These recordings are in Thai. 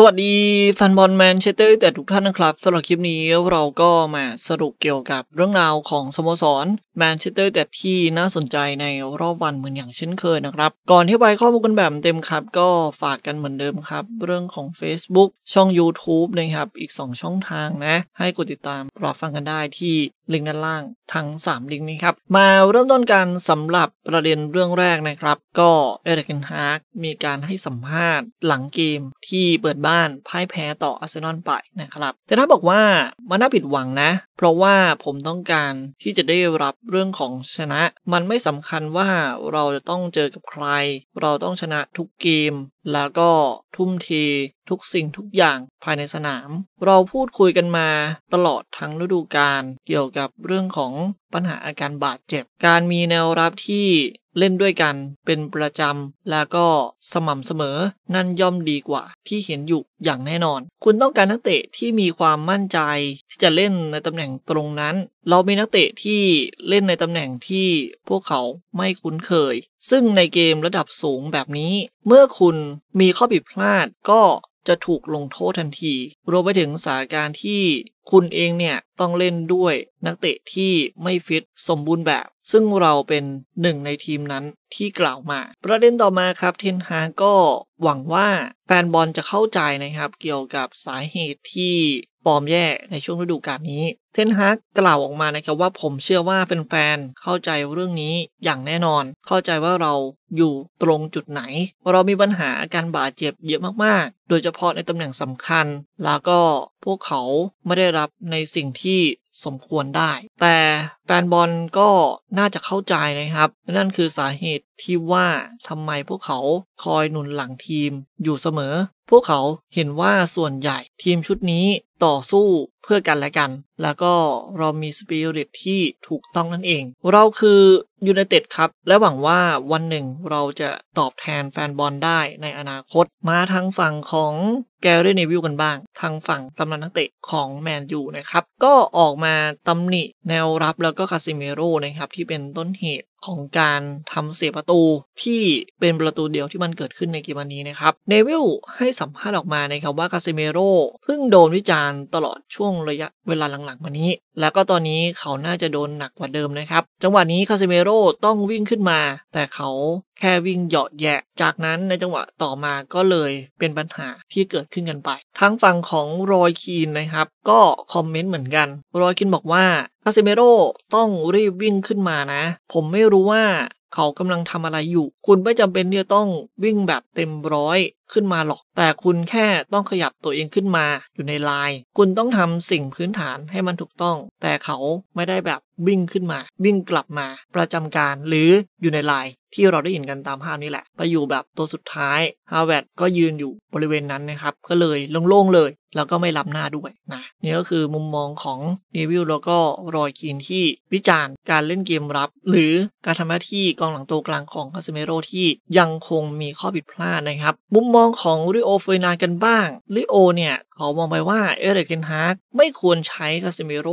สวัสดีแฟนบอลแมนเชสเตอร์แต่ทุกท่านนะครับสำหรับคลิปนี้เราก็มาสรุปเกี่ยวกับเรื่องราวของสโมสรแมนเชสเตอร์แต่ที่น่าสนใจในรอบวันเหมือนอย่างเช่นเคยนะครับ ก่อนที่ไปข้อมูลกันแบบเต็มครับ ก็ฝากกันเหมือนเดิมครับ เรื่องของ Facebook ช่อง YouTube นะครับ อีก 2 ช่องทางนะ ให้กดติดตามรับฟังกันได้ที่ลิงก์ด้านล่างทั้ง 3 ลิงก์นี้ครับ มาเริ่มต้นกันสำหรับประเด็นเรื่องแรกนะครับ ก็เอริกเนฮาร์กมีการให้สัมภาษณ์หลังเกมที่เปิดบ้านพ่ายแพ้ต่ออาร์เซนอลไปนะครับแต่ถ้าบอกว่ามันน่าผิดหวังนะ เพราะว่าผมต้องการที่จะได้รับเรื่องของชนะมันไม่สำคัญว่าเราจะต้องเจอกับใคร เราต้องชนะทุกเกม แล้วก็ทุ่มเททุกสิ่งทุกอย่างภายในสนาม เราพูดคุยกันมาตลอดทั้งฤดูกาลเกี่ยวกับเรื่องของปัญหาอาการบาดเจ็บ การมีแนวรับที่เล่นด้วยกันเป็นประจำ แล้วก็สม่ำเสมอนั่นย่อมดีกว่า ที่เห็นอยู่อย่างแน่นอน คุณต้องการนักเตะที่มีความมั่นใจที่จะเล่นในตำแหน่งตรงนั้น เรามีนักเตะที่เล่นในตำแหน่งที่พวกเขาไม่คุ้นเคย ซึ่งในเกมระดับสูงแบบนี้ เมื่อคุณมีข้อผิดพลาดก็จะถูกลงโทษทันที รวมไปถึงสาการที่คุณเองเนี่ย ต้องเล่นด้วยนักเตะที่ไม่ฟิตสมบูรณ์แบบ ซึ่งเราเป็นหนึ่งในทีมนั้นที่กล่าวมา ประเด็นต่อมาครับเทนฮาก็หวังว่าแฟนบอลจะเข้าใจนะครับ เกี่ยวกับสาเหตุที่ร์มแย่ในช่วงฤดูกาลนี้ เทนฮากกล่าวออกมานะครับว่าผมเชื่อว่าแฟนๆเข้าใจเรื่องนี้อย่างแน่นอนเข้าใจว่าเราอยู่ตรงจุดไหน เรามีปัญหาอาการบาดเจ็บเยอะมากๆ โดยเฉพาะในตำแหน่งสำคัญ แล้วก็พวกเขาไม่ได้รับในสิ่งที่สมควรได้ แต่แฟนบอลก็น่าจะเข้าใจนะครับ นั่นคือสาเหตุที่ว่าทำไมพวกเขาคอยหนุนหลังทีมอยู่เสมอพวกเขาเห็นว่าส่วนใหญ่ทีมชุดนี้ต่อสู้เพื่อกันและกัน แล้วก็เรามีสปิริตที่ถูกต้องนั่นเอง เราคือยูไนเต็ดครับ และหวังว่าวันหนึ่งเราจะตอบแทนแฟนบอลได้ในอนาคตมาทางฝั่งของแกเรเนวิลกันบ้าง ทางฝั่งตำนานนักเตะของแมนยูนะครับ ก็ออกมาตำหนิ แนวรับแล้วก็คาซิเมโร่นะครับที่เป็นต้นเหตุของการทำเสียประตูที่เป็นประตูเดียวที่มันเกิดขึ้นในเกมนี้นะครับ เนวิลให้สัมภาษณ์ออกมานะครับว่าคาเซเมโรเพิ่งโดนวิจารณ์ตลอดช่วงระยะเวลาหลังๆมานี้ แล้วก็ตอนนี้เขาน่าจะโดนหนักกว่าเดิมนะครับ จังหวะนี้คาเซเมโรต้องวิ่งขึ้นมา แต่เขาแค่วิ่งเหยาะแยะจากนั้นในจังหวะต่อมาก็เลยเป็นปัญหาที่เกิดขึ้นกันไป ทั้งฝั่งของรอยคีนนะครับ ก็คอมเมนต์เหมือนกัน รอยคีนบอกว่าคาเซเมโร่ต้องรีบวิ่งขึ้นมานะ ผมไม่รู้ว่าเขากำลังทำอะไรอยู่ คุณไม่จำเป็นที่จะต้องวิ่งแบบเต็มร้อยขึ้นมาหรอก แต่คุณแค่ต้องขยับตัวเองขึ้นมาอยู่ในไลน์ คุณต้องทำสิ่งพื้นฐานให้มันถูกต้อง แต่เขาไม่ได้แบบวิ่งขึ้นมา วิ่งกลับมาประจำการหรืออยู่ในไลน์ที่เราได้เห็นกันตามภาพนี้แหละ ไปอยู่แบบตัวสุดท้าย ฮาวเวดก็ยืนอยู่บริเวณนั้นนะครับ ก็เลยโล่งๆเลยแล้วก็ไม่รับหน้าด้วยนะนี่ก็คือมุมมองของเนวิลแล้วก็รอยคีนที่วิจารณ์การเล่นเกมรับ หรือการทำหน้าที่กองหลังตัวกลางของคาสเมโรที่ยังคงมีข้อผิดพลาดนะครับ มุมมองของริโอเฟยนานกันบ้างริโอเนี่ยเขามองไปว่าเอเริกเกนฮาร์กไม่ควรใช้คาสิเมโร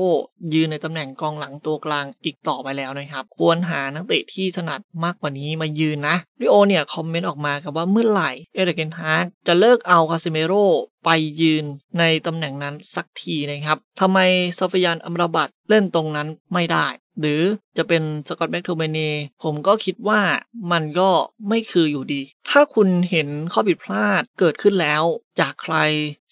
ยืนในตำแหน่งกองหลังตัวกลางอีกต่อไปแล้วนะครับ ควรหานักเตะที่ถนัดมากกว่านี้มายืนนะริโอเนี่ยคอมเมนต์ออกมาครับว่าเมื่อไหร่เอเริกเกนฮาร์กจะเลิกเอาคาสิเมโรไปยืนในตำแหน่งนั้นสักทีนะครับทำไมซอฟยานอัมราบัตเล่นตรงนั้นไม่ได้หรือจะเป็นสกอตแม็กโทเมเนผมก็คิดว่ามันก็ไม่คืออยู่ดี ถ้าคุณเห็นข้อผิดพลาดเกิดขึ้นแล้ว จากใคร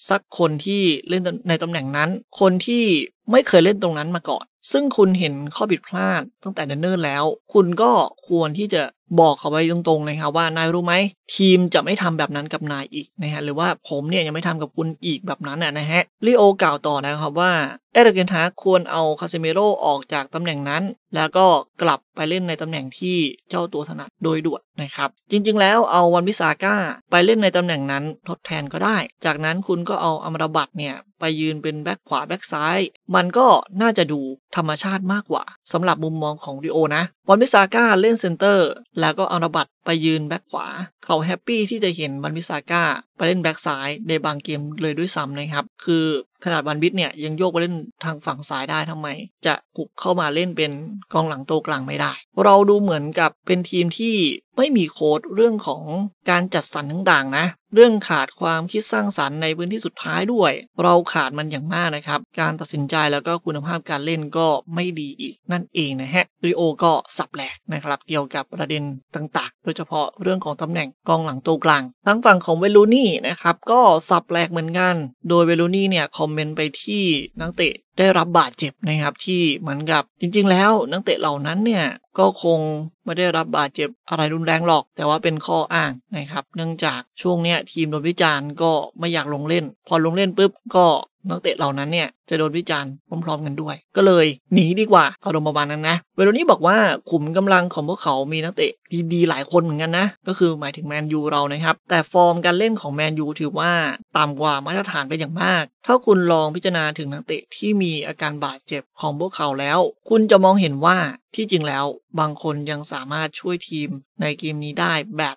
สักคนที่เล่นในตำแหน่งนั้น คนที่ไม่เคยเล่นตรงนั้นมาก่อน ซึ่งคุณเห็นข้อผิดพลาดตั้งแต่เนิ่นๆแล้ว คุณก็ควรที่จะบอกเขาไปตรงๆเลยครับว่านายรู้ไหม ทีมจะไม่ทำแบบนั้นกับนายอีกนะฮะ หรือว่าผมเนี่ยยังไม่ทำกับคุณอีกแบบนั้นนะฮะลีโอกล่าวต่อนะครับว่า เอเดรเกนฮาควรเอาคาเซเมโรออกจากตำแหน่งนั้น แล้วก็กลับไปเล่นในตำแหน่งที่เจ้าตัวถนัดโดยด่วนนะครับ จริง ๆ แล้วเอาวันวิสาก้าไปเล่นในตำแหน่งนั้นทดแทนก็ได้ จากนั้นคุณก็เอาอัมราบัตเนี่ยไปยืนเป็นแบ็คขวา แบ็คซ้าย มันก็น่าจะดูธรรมชาติมากกว่า สำหรับมุมมองของดิโอนะวอนมิซาก้าเล่นเซนเตอร์ แล้วก็เอานบัตไปยืนแบ็คขวา เขาแฮปปี้ที่จะเห็นวันมิซาก้า ไปเล่นแบ็คซ้าย ในบางเกมเลยด้วยซ้ำนะครับคือขนาดวันบิทเนี่ยยังโยกไปเล่นทางฝั่งซ้ายได้ทำไมจะกุกเข้ามาเล่นเป็นกองหลังโตกลางไม่ได้ เราดูเหมือนกับเป็นทีมที่ไม่มีโค้ดเรื่องของการจัดสรรต่างๆนะเรื่องขาดความคิดสร้างสรรค์ในพื้นที่สุดท้ายด้วย เราขาดมันอย่างมากนะครับ การตัดสินใจแล้วก็คุณภาพการเล่นก็ไม่ดีอีกนั่นเองนะฮะริโอก็สับแหลกนะครับเกี่ยวกับประเด็นต่างๆ โดยเฉพาะเรื่องของตำแหน่งกองหลังตัวกลางทั้งฝั่งของเวลูนี่นะครับ ก็สับแหลกเหมือนกัน โดยเวลูนี่เนี่ยคอมเมนต์ไปที่นักเตะได้รับบาดเจ็บนะครับที่เหมือนกับ จริงๆ แล้วนักเตะเหล่านั้นเนี่ย ก็คงไม่ได้รับบาดเจ็บอะไรรุนแรงหรอกแต่ว่าเป็นข้ออ้างนะครับเนื่องจากช่วงเนี้ยทีมโดนวิจารณ์ก็ไม่อยากลงเล่น พอลงเล่นปุ๊บก็นักเตะเหล่านั้นเนี่ยจะโดนวิจารณ์พร้อมๆกันด้วย ก็เลยหนีดีกว่าอารมณ์ประมาณนั้นนะ เวโรนี่บอกว่าขุมกำลังของพวกเขามีนักเตะดี ๆ หลายคนเหมือนกันนะ ก็คือหมายถึงแมนยูเรานะครับ แต่ฟอร์มการเล่นของแมนยูถือว่าต่ำกว่ามาตรฐานเป็นอย่างมาก ถ้าคุณลองพิจารณาถึงนักเตะที่มีอาการบาดเจ็บของพวกเขาแล้ว คุณจะมองเห็นว่าที่จริงแล้ว บางคนยังสามารถช่วยทีมในเกมนี้ได้แบบ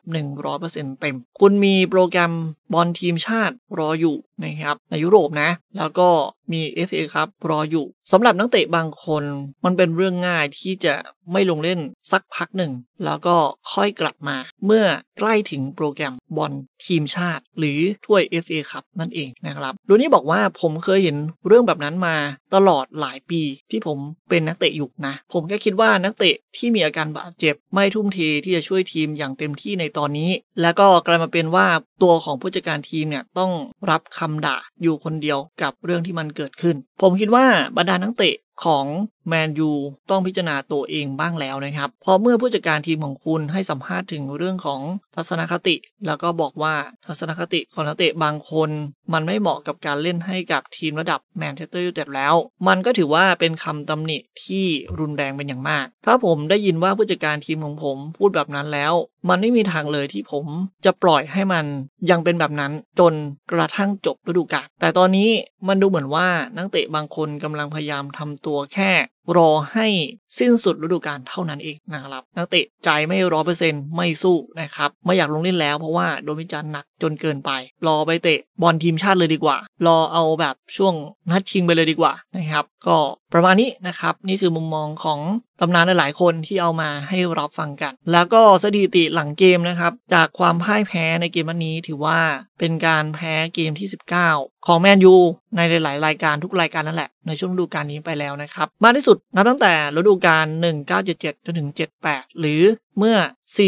100%เต็มคุณมีโปรแกรมบอลทีมชาติรออยู่นะครับ ในยุโรปนะ แล้วก็มี FA ครับรออยู่สำหรับนักเตะบางคน มันเป็นเรื่องง่ายที่จะไม่ลงเล่น สักพักหนึ่ง แล้วก็ค่อยกลับมาเมื่อใกล้ถึงโปรแกรมบอลทีมชาติ หรือถ้วย FA ครับนั่นเองนะครับดูนี่บอกว่าผมเคยเห็นเรื่องแบบนั้นมาตลอดหลายปี ที่ผมเป็นนักเตะอยู่นะ ผมก็คิดว่านักเตะที่มีอาการบาดเจ็บ ไม่ทุ่มเทที่จะช่วยทีมอย่างเต็มที่ในตอนนี้ แล้วก็กลายมาเป็นว่าตัวของผู้จัดการทีมเนี่ยต้องรับคำด่าอยู่คนเดียวกับเรื่องที่มันเกิดขึ้น ผมคิดว่าบรรดานักเตะของแมนยูต้องพิจารณาตัวเองบ้างแล้วนะครับ พอเมื่อผู้จัดการทีมของคุณให้สัมภาษณ์ถึงเรื่องของทัศนคติ แล้วก็บอกว่าทัศนคติของนักเตะบางคน มันไม่เหมาะกับการเล่นให้กับทีมระดับแมนเชสเตอร์ยูไนเต็ดแล้ว มันก็ถือว่าเป็นคำตำหนิที่รุนแรงเป็นอย่างมาก ถ้าผมได้ยินว่าผู้จัดการทีมของผมพูดแบบนั้นแล้ว มันไม่มีทางเลยที่ผมจะปล่อยให้มันยังเป็นแบบนั้นจนกระทั่งจบฤดูกาลแต่ตอนนี้มันดูเหมือนว่า นักเตะบางคนกำลังพยายามทำตัวแค่รอให้สิ้นสุดฤดูกาลเท่านั้นเองนะครับ นักเตะใจไม่ร้อเปอร์เซ็นต์ไม่สู้นะครับ ไม่อยากลงเล่นแล้วเพราะว่า โดนวิจารณ์หนักจนเกินไป รอไปเตะบอลทีมชาติเลยดีกว่า รอเอาแบบช่วงนัดชิงไปเลยดีกว่านะครับก็ประมาณนี้นะครับนี่คือมุมมองของ ตำนานหลายคนที่เอามาให้รับฟังกัน แล้วก็สถิติหลังเกมนะครับจากความพ่ายแพ้ในเกมวันนี้ถือว่าเป็นการแพ้เกมที่ 19 ของแมนยูในหลายๆรายการทุกรายการนั่นแหละ ในช่วงฤดูกาลนี้ไปแล้วนะครับ มากที่สุดดนับตั้งแต่ฤดูกาล 1977จนถึง 78 หรือเมื่อ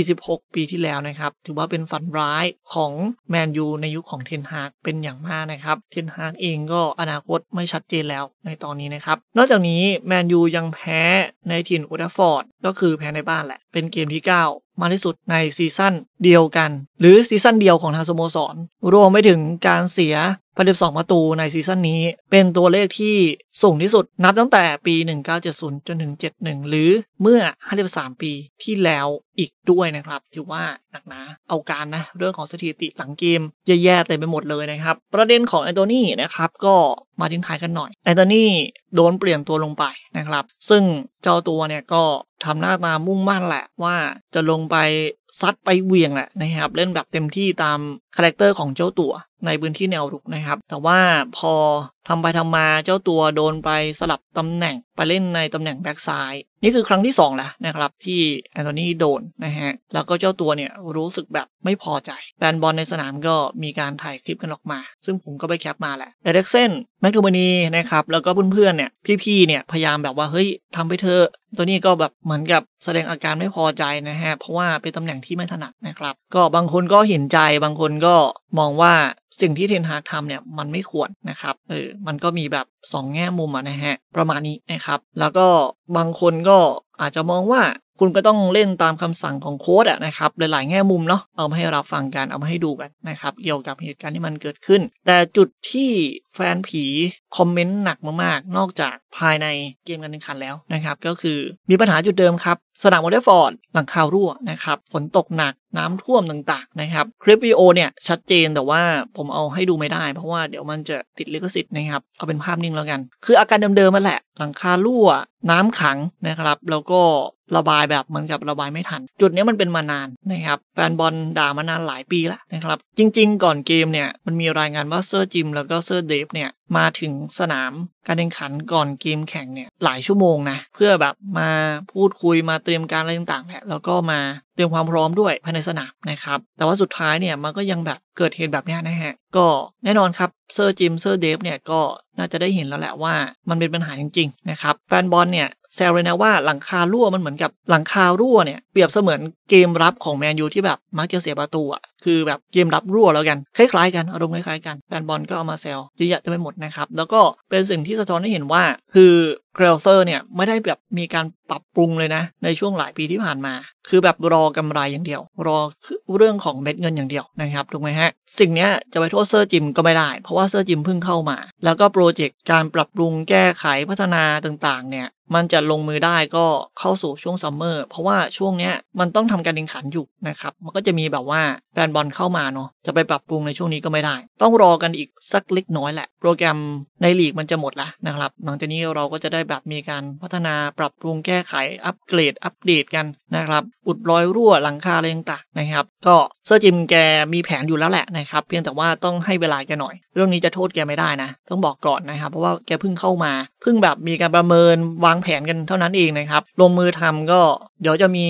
46 ปีที่แล้วนะครับ ถือว่าเป็นฝันร้ายของแมนยูในยุคขของเทนฮากเป็นอย่างมากนะครับ เทนฮากเองก็อนาคตไม่ชัดเจนแล้วในตอนนี้นะครับ นอกจากนี้แมนยูยังแพ้ในถิ่นอุดฟอร์ด ก็คือแพ้ในบ้านแหละ เป็นเกมที่ 9 มาที่สุด ในซีซั่นเดียวกัน หรือซีซั่นเดียวของทางสโมสรรวมไปถึงการเสีย82ประตูในซีซั่นนี้เป็นตัวเลขที่สูงที่สุดนับตั้งแต่ปี 1970 จนถึง71 หรือเมื่อ 53 ปีที่แล้วอีกด้วยนะครับถือว่าหนักหนาเอาการนะเรื่องของสถิติหลังเกมแย่ๆเต็มไปหมดเลยนะครับ ประเด็นของแอนโทนีนะครับ ก็มาทิ้งท้ายกันหน่อยแอนโทนีโดนเปลี่ยนตัวลงไปนะครับ ซึ่งเจ้าตัวเนี่ยก็ทำหน้าตามุ่งมั่นแหละว่าจะลงไป ซัดไปเวียงแหละนะครับ เล่นแบบเต็มที่ตามคาแรคเตอร์ของเจ้าตัวในพื้นที่แนวรุกนะครับ แต่ว่าพอทำไปทำมาเจ้าตัวโดนไปสลับตำแหน่ง ไปเล่นในตำแหน่งแบ็กซ้าย นี่คือครั้งที่ 2 แล้วนะครับ ที่แอนโทนีโดนนะฮะ แล้วก็เจ้าตัวเนี่ยรู้สึกแบบไม่พอใจแฟนบอลในสนามก็มีการถ่ายคลิปกันออกมา ซึ่งผมก็ไปแคปมาแหละเอเด็กเซนแม็กดูมานีนะครับแล้วก็เพื่อนๆเนี่ยพี่ๆเนี่ยพยายามแบบว่าเฮ้ยทำไปเถอะตัวนี้ก็แบบเหมือนกับแสดงอาการไม่พอใจนะฮะเพราะว่าเป็นตำแหน่งที่ไม่ถนัดนะครับ ก็บางคนก็เห็นใจบางคนก็มองว่าสิ่งที่เทนฮากทำเนี่ยมันไม่ควรนะครับเออมันก็มีแบบ2แง่มุมนะฮะประมาณนี้นะครับ แล้วก็บางคนก็อาจจะมองว่าคุณก็ต้องเล่นตามคำสั่งของโค้ดอะนะครับ หลายๆ แง่มุมเนาะ เอามาให้รับฟังกัน เอามาให้ดูกันนะครับเกี่ยวกับเหตุการณ์ที่มันเกิดขึ้น แต่จุดที่แฟนผีคอมเมนต์หนักมากๆ นอกจากภายในเกมการแข่งขันแล้วนะครับ ก็คือมีปัญหาจุดเดิมครับสนามโอเดฟอร์ดหลังคารั่วนะครับฝนตกหนักน้ำท่วมต่างๆนะครับคลิปวิดีโอเนี่ยชัดเจนแต่ว่าผมเอาให้ดูไม่ได้ เพราะว่าเดี๋ยวมันจะติดลิขสิทธิ์นะครับเอาเป็นภาพนิ่งแล้วกัน คืออาการเดิมๆมันแหละหลังคารั่ว น้ำขังนะครับแล้วก็ระบายแบบเหมือนกับระบายไม่ทัน จุดนี้มันเป็นมานานนะครับแฟนบอลด่ามานานหลายปีแล้วนะครับจริง ๆ ก่อนเกมเนี่ยมันมีรายงานว่าเซอร์จิมแล้วก็เซอร์เดฟเนี่ยมาถึงสนามการแข่งขันก่อนเกมแข่งเนี่ย หลายชั่วโมงนะ เพื่อแบบมาพูดคุยมาเตรียมการอะไรต่างๆแหละแล้วก็มาเตรียมความพร้อมด้วยภายในสนามนะครับ แต่ว่าสุดท้ายเนี่ยมันก็ยังแบบเกิดเหตุแบบนี้นะฮะ ก็แน่นอนครับ เซอร์จิม เซอร์เดฟเนี่ยก็น่าจะได้เห็นแล้วแหละว่ามันเป็นปัญหาจริงๆนะครับแฟนบอลเนี่ยแซวเลยนะว่าหลังคารั่วมันเหมือนกับหลังคารั่วเนี่ยเปรียบเสมือนเกมรับของแมนยูที่แบบมักจะเสียประตูอ่ะคือแบบเกมรับรั่วแล้วกัน คล้ายๆ กันอารมณ์คล้ายๆกันแฟนบอลก็เอามาแซวเยอะๆจะไปหมดนะครับแล้วก็เป็นสิ่งที่สะท้อนให้เห็นว่า คือเคลเซอร์เนี่ยไม่ได้แบบมีการปรับปรุงเลยนะ ในช่วงหลายปีที่ผ่านมา คือแบบรอกำไรอย่างเดียว รอเรื่องของเม็ดเงินอย่างเดียวนะครับ ถูกไหมฮะ สิ่งนี้จะไปโทษเซอร์จิมก็ไม่ได้เพราะว่าเซอร์จิมเพิ่งเข้ามา แล้วก็โปรเจกต์การปรับปรุงแก้ไขพัฒนาต่าง ๆ เนี่ยมันจะลงมือได้ก็เข้าสู่ช่วงซัมเมอร์เพราะว่าช่วงเนี้ยมันต้องทำการแข่งขันอยู่นะครับ มันก็จะมีแบบว่าแฟนบอลเข้ามาเนาะจะไปปรับปรุงในช่วงนี้ก็ไม่ได้ ต้องรอกันอีกสักเล็กน้อยแหละโปรแกรมในลีกมันจะหมดละนะครับหลังจากนี้เราก็จะได้แบบมีการพัฒนาปรับปรุงแก้ไขอัปเกรด อัปเดตกันนะครับอุดรอยรั่วหลังคาอะไรต่างๆนะครับ ก็เซอร์จิมแกมีแผนอยู่แล้วแหละนะครับ เพียงแต่ว่าต้องให้เวลาแกหน่อย เรื่องนี้จะโทษแกไม่ได้นะ ต้องบอกก่อนนะครับเพราะว่าแกเพิ่งเข้ามาเพิ่งแบบมีการประเมินวางแผนกันเท่านั้นเองนะครับลงมือทำก็เดี๋ยวจะมี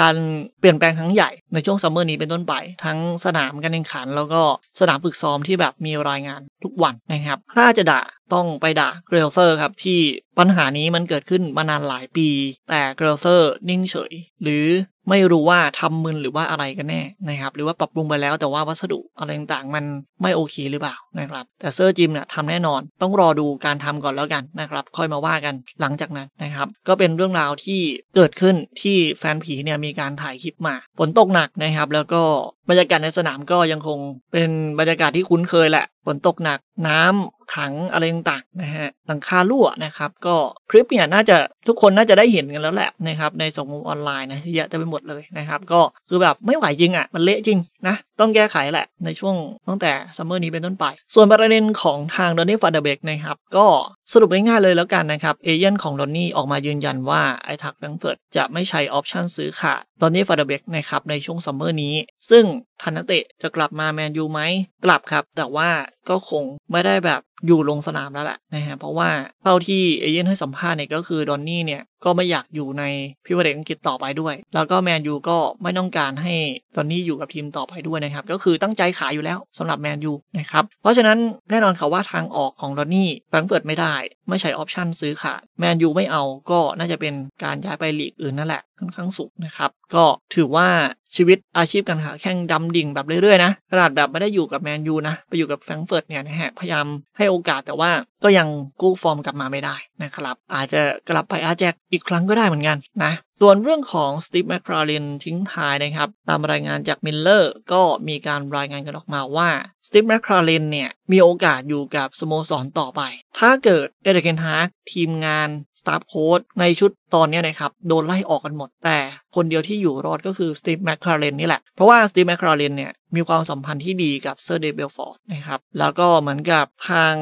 การเปลี่ยนแปลงครั้งใหญ่ในช่วงซัมเมอร์นี้เป็นต้นไป ทั้งสนามการแข่งขัน แล้วก็สนามฝึกซ้อมที่แบบมีรายงานทุกวันนะครับ ถ้าจะด่าต้องไปด่าเกรลเซอร์ครับที่ปัญหานี้มันเกิดขึ้นมานานหลายปี แต่เกรลเซอร์นิ่งเฉยหรือไม่รู้ว่าทำมึนหรือว่าอะไรกันแน่นะครับ หรือว่าปรับปรุงไปแล้วแต่ว่าวัสดุอะไรต่างๆมันไม่โอเคหรือเปล่านะครับแต่เซอร์จิมเนี่ยทำแน่นอน ต้องรอดูการทำก่อนแล้วกันนะครับ ค่อยมาว่ากันหลังจากนั้นนะครับ ก็เป็นเรื่องราวที่เกิดขึ้นที่แฟนผีเนี่ยมีการถ่ายคลิปมาฝนตกหนักนะครับ แล้วก็บรรยากาศในสนามก็ยังคงเป็นบรรยากาศที่คุ้นเคยแหละฝนตกหนัก น้ำขังอะไรต่างๆนะฮะหลังคารั่วนะครับก็คลิปเนี่ย น่าจะทุกคนน่าจะได้เห็นกันแล้วแหละนะครับในสังคมออนไลน์นะเยอะเต็มไปหมดเลยนะครับ ก็คือแบบไม่ไหวจริงอะ่ะมันเละจริงนะ ต้องแก้ไขแหละในช่วงตั้งแต่ซัมเมอร์นี้เป็นต้นไป ส่วนประเด็นของทางดอนนี่ฟาเดเบกนะครับ ก็สรุปง่ายๆเลยแล้วกันนะครับเอเย่นของดอนนี่ออกมายืนยันว่า ไอทักแบงเฟิร์ดจะไม่ใช้ออปชันซื้อขาดดอนนี่ฟาเดเบกนะครับในช่วงซัมเมอร์นี้ซึ่งทันนเตะจะกลับมาแมนยูไหมกลับครับ แต่ว่าก็คงไม่ได้แบบอยู่ลงสนามแล้วแหละนะฮะเพราะว่าเท่าที่เอเย่นให้สัมภาษณ์เนี่ยก็คือ ดอนนี่เนี่ยก็ไม่อยากอยู่ในพิเวเรตอังกฤษต่อไปด้วย แล้วก็แมนยูก็ไม่ต้องการให้ตอนนี้อยู่กับทีมต่อไปด้วยนะครับ ก็คือตั้งใจขายอยู่แล้วสำหรับแมนยูนะครับ เพราะฉะนั้นแน่นอนค่ะว่าทางออกของรอนนี่แฟรงเฟิร์ตไม่ได้ ไม่ใช่ออปชั่นซื้อขาดแมนยูไม่เอาก็น่าจะเป็นการย้ายไปลีกอื่นนั่นแหละ ค่อนข้างสูงนะครับก็ถือว่าชีวิตอาชีพการหาแข่งดำดิ่งแบบเรื่อยๆนะขนาดแบบไม่ได้อยู่กับแมนยูนะไปอยู่กับแฟรงเฟิร์ตเนี่ยนะฮะพยายามให้โอกาสแต่ว่าก็ยังกู้ฟอร์มกลับมาไม่ได้นะครับอาจจะกลับไปอาแจคอีกครั้งก็ได้เหมือนกันนะส่วนเรื่องของสตีฟแมคคารินทิ้งท้ายนะครับ ตามรายงานจากมิลเลอร์ก็มีการรายงานกันออกมาว่าสตีฟแมคคารินเนี่ยมีโอกาสอยู่กับสโมสรต่อไป ถ้าเกิดเอเดเกนฮาร์กทีมงานสตาฟโค้ดในชุดตอนนี้นะครับ โดนไล่ออกกันหมดแต่คนเดียวที่อยู่รอดก็คือสตีฟแมคคารินนี่แหละ เพราะว่าสตีฟแมคคารินเนี่ยมีความสัมพันธ์ที่ดีกับเซอร์เดเบลฟอร์ดนะครับแล้วก็เหมือนกับทาง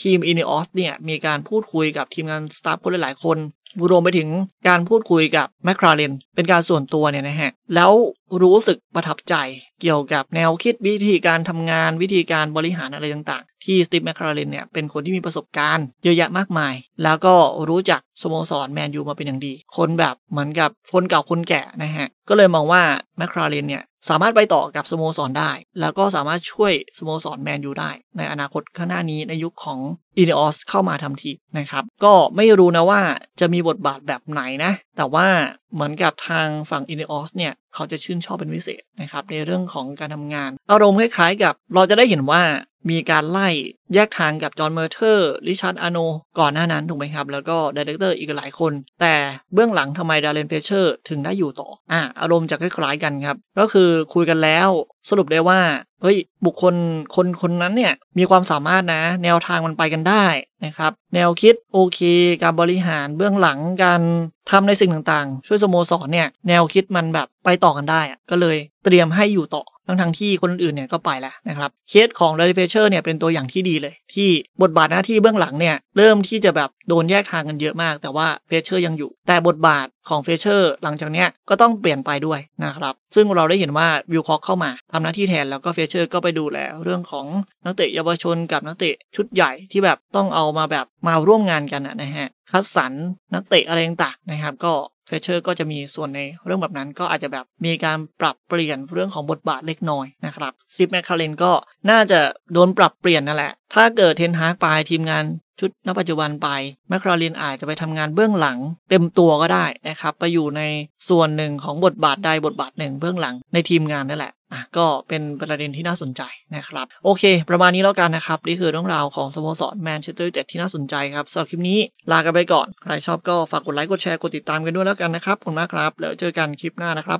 ทีมอินิออสเนี่ยมีการพูดคุยกับทีมงานสตาฟโค้ดหลายๆคนรวมไปถึงการพูดคุยกับแมคคาเรนเป็นการส่วนตัวเนี่ยนะฮะ แล้วรู้สึกประทับใจเกี่ยวกับแนวคิดวิธีการทำงานวิธีการบริหารอะไรต่าง ๆ ที่สตีฟแมคคาร์เลนเนี่ยเป็นคนที่มีประสบการณ์เยอะแยะมากมาย แล้วก็รู้จักสโมสร แมนยูมาเป็นอย่างดี คนแบบเหมือนกับคนเก่าคนแก่นะฮะ ก็เลยมองว่าแมคคาร์เลนเนี่ยสามารถไปต่อกับสโมสรได้ แล้วก็สามารถช่วยสโมสร แมนยูได้ ในอนาคตข้างหน้านี้ในยุคของอินเดออสเข้ามาทำทีนะครับก็ไม่รู้นะว่าจะมีบทบาทแบบไหนนะ แต่ว่าเหมือนกับทางฝั่งอินเดออสเนี่ยเขาจะชื่นชอบเป็นพิเศษนะครับในเรื่องของการทำงาน อารมณ์คล้ายๆกับเราจะได้เห็นว่ามีการไล่แยกทางกับจอห์นเมอร์เทอร์ริชาร์ดอโนก่อนหน้านั้นถูกไหมครับแล้วก็ดีเรคเตอร์อีกหลายคน แต่เบื้องหลังทำไมดาร์เรนเฟเชอร์ถึงได้อยู่ต่ออ่ะอารมณ์จะคล้ายๆกันครับก็คือคุยกันแล้วสรุปได้ว่า เฮ้ย บุคคล คนคนนั้นเนี่ย มีความสามารถนะแนวทางมันไปกันได้นะครับ แนวคิดโอเค การบริหารเบื้องหลังการทำในสิ่งต่างๆ ช่วยสโมสรเนี่ยแนวคิดมันแบบไปต่อกันได้ก็เลยเตรียมให้อยู่ต่อทั้งทั้งที่คนอื่นเนี่ยก็ไปแล้วนะครับ เคสของเดลิเฟเชอร์เนี่ยเป็นตัวอย่างที่ดีเลย ที่บทบาทหน้าที่เบื้องหลังเนี่ย เริ่มที่จะแบบโดนแยกทางกันเยอะมากแต่ว่าเฟเชอร์ยังอยู่ แต่บทบาทของเฟเชอร์ หลังจากเนี้ยก็ต้องเปลี่ยนไปด้วยนะครับ ซึ่งเราได้เห็นว่าวิลคอกเข้ามา ทำหน้าที่แทนแล้วก็เฟเชอร์ก็ไปดูแลเรื่องของนักเตะเยาวชนกับนักเตะชุดใหญ่ที่แบบต้องเอามาแบบมาร่วมงานกันนะฮะคัดสรรนักเตะอะไรต่างๆนะครับก็เฟเชอร์ก็จะมีส่วนในเรื่องแบบนั้นก็อาจจะแบบมีการปรับเปลี่ยนเรื่องของบทบาทเล็กน้อยนะครับซิปแมคคาเรนก็น่าจะโดนปรับเปลี่ยนนั่นแหละถ้าเกิดเทนฮากไปทีมงานชุดณปัจจุบันไปแมคคาเรนอาจจะไปทำงานเบื้องหลัง เต็มตัวก็ได้นะครับไปอยู่ในส่วนหนึ่งของบทบาทใดบทบาทหนึ่งเบื้องหลังในทีมงานนั่นแหละอ่ะก็เป็นประเด็นที่น่าสนใจนะครับ โอเค ประมาณนี้แล้วกันนะครับนี่คือเรื่องราวของสโมสรแมนเชสเตอร์ยูไนเต็ดที่น่าสนใจครับสำหรับคลิปนี้ ลากันไปก่อน ใครชอบก็ฝากกดไลค์กดแชร์กดติดตามกันด้วยแล้วกันนะครับขอบคุณมากครับ แล้วเจอกันคลิปหน้านะครับ